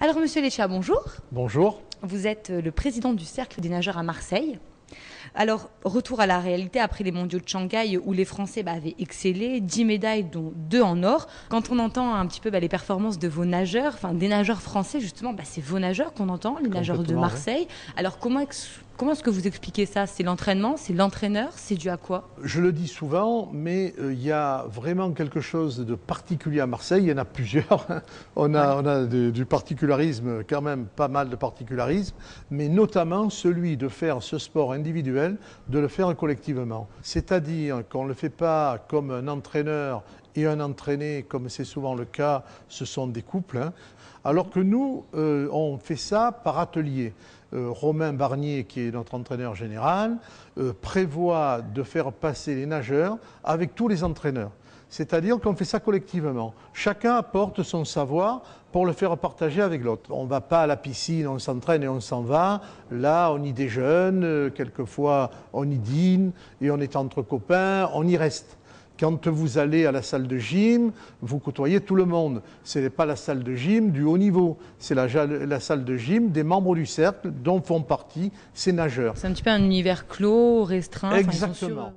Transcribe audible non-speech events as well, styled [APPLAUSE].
Alors, monsieur Lécha, bonjour. Bonjour. Vous êtes euh, le président du Cercle des nageurs à Marseille. Alors, retour à la réalité après les mondiaux de Shanghai où les Français bah, avaient excellé, 10 médailles dont 2 en or. Quand on entend un petit peu bah, les performances de vos nageurs, enfin des nageurs français justement, bah, c'est vos nageurs qu'on entend, les nageurs de Marseille. Alors comment Comment est-ce que vous expliquez ça C'est l'entraînement C'est l'entraîneur C'est dû à quoi Je le dis souvent, mais euh, il y a vraiment quelque chose de particulier à Marseille. Il y en a plusieurs. [LAUGHS] on a, du particularisme, quand même pas mal de particularisme, mais notamment celui de faire ce sport individuel, de le faire collectivement. C'est-à-dire qu'on ne le fait pas comme un entraîneur et un entraîné, comme c'est souvent le cas, ce sont des couples. Hein. Alors que nous, euh, on fait ça par atelier. Euh, Romain Barnier, qui est notre entraîneur général, euh, prévoit de faire passer les nageurs avec tous les entraîneurs. C'est-à-dire qu'on fait ça collectivement. Chacun apporte son savoir pour le faire partager avec l'autre. On ne va pas à la piscine, on s'entraîne et on s'en va. Là, on y déjeune, euh, quelquefois on y dîne et on est entre copains, on y reste. Quand vous allez à la salle de gym, vous côtoyez tout le monde. Ce n'est pas la salle de gym du haut niveau, c'est la, salle de gym des membres du cercle dont font partie ces nageurs. C'est un petit peu un univers clos, restreint. Exactement.